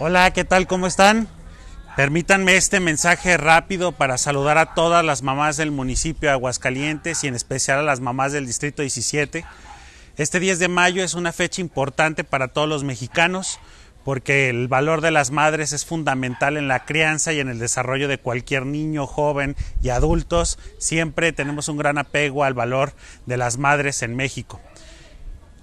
Hola, ¿qué tal? ¿Cómo están? Permítanme este mensaje rápido para saludar a todas las mamás del municipio de Aguascalientes y en especial a las mamás del Distrito 17. Este 10 de mayo es una fecha importante para todos los mexicanos porque el valor de las madres es fundamental en la crianza y en el desarrollo de cualquier niño, joven y adultos. Siempre tenemos un gran apego al valor de las madres en México.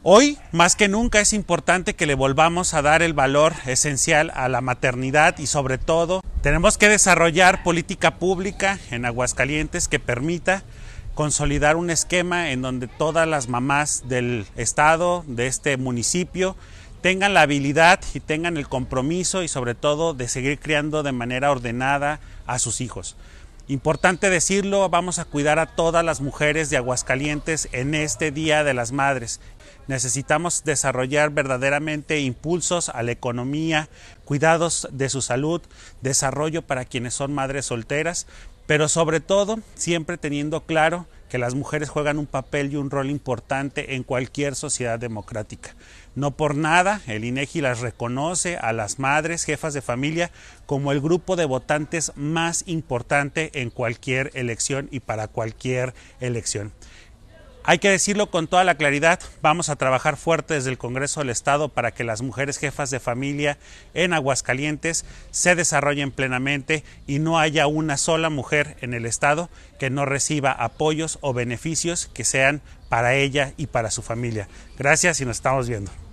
Hoy, más que nunca, es importante que le volvamos a dar el valor esencial a la maternidad y sobre todo tenemos que desarrollar política pública en Aguascalientes que permita consolidar un esquema en donde todas las mamás del estado, de este municipio, tengan la habilidad y tengan el compromiso y sobre todo de seguir criando de manera ordenada a sus hijos. Importante decirlo, vamos a cuidar a todas las mujeres de Aguascalientes en este Día de las Madres. Necesitamos desarrollar verdaderamente impulsos a la economía, cuidados de su salud, desarrollo para quienes son madres solteras, pero sobre todo siempre teniendo claro que las mujeres juegan un papel y un rol importante en cualquier sociedad democrática. No por nada, el INEGI las reconoce a las madres, jefas de familia, como el grupo de votantes más importante en cualquier elección y para cualquier elección. Hay que decirlo con toda la claridad, vamos a trabajar fuerte desde el Congreso del Estado para que las mujeres jefas de familia en Aguascalientes se desarrollen plenamente y no haya una sola mujer en el Estado que no reciba apoyos o beneficios que sean para ella y para su familia. Gracias y nos estamos viendo.